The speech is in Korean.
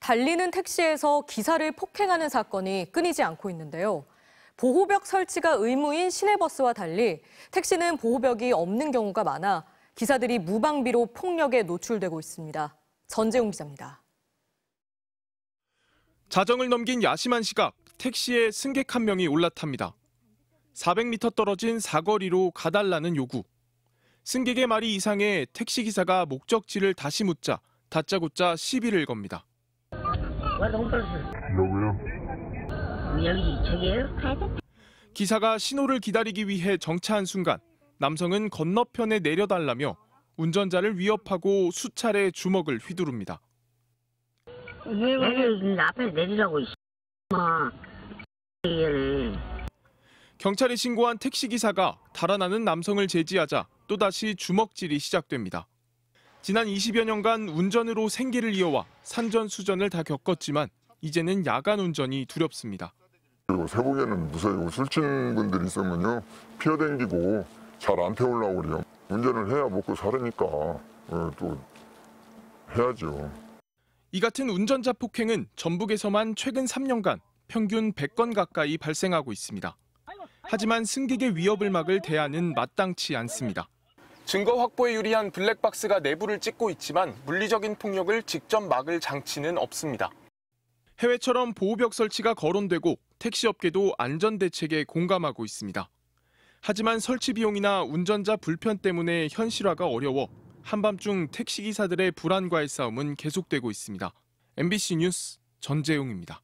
달리는 택시에서 기사를 폭행하는 사건이 끊이지 않고 있는데요. 보호벽 설치가 의무인 시내버스와 달리 택시는 보호벽이 없는 경우가 많아 기사들이 무방비로 폭력에 노출되고 있습니다. 전재웅 기자입니다. 자정을 넘긴 야심한 시각, 택시에 승객 한 명이 올라탑니다. 400m 떨어진 사거리로 가달라는 요구. 승객의 말이 이상해 택시기사가 목적지를 다시 묻자 다짜고짜 시비를 겁니다. 기사가 신호를 기다리기 위해 정차한 순간 남성은 건너편에 내려달라며 운전자를 위협하고 수차례 주먹을 휘두릅니다. 아, 경찰이 신고한 택시 기사가 달아나는 남성을 제지하자 또다시 주먹질이 시작됩니다. 지난 20여 년간 운전으로 생계를 이어와 산전수전을 다 겪었지만 이제는 야간 운전이 두렵습니다. 그리고 새벽에는 무사히 술친 분들이 있으면요 피어댕기고 잘 안 태우려고 그래요. 운전을 해야 먹고 살으니까 어, 또 해야죠. 이 같은 운전자 폭행은 전북에서만 최근 3년간 평균 100건 가까이 발생하고 있습니다. 하지만 승객의 위협을 막을 대안은 마땅치 않습니다. 증거 확보에 유리한 블랙박스가 내부를 찍고 있지만 물리적인 폭력을 직접 막을 장치는 없습니다. 해외처럼 보호벽 설치가 거론되고 택시업계도 안전 대책에 공감하고 있습니다. 하지만 설치 비용이나 운전자 불편 때문에 현실화가 어려워 한밤중 택시기사들의 불안과의 싸움은 계속되고 있습니다. MBC 뉴스 전재용입니다.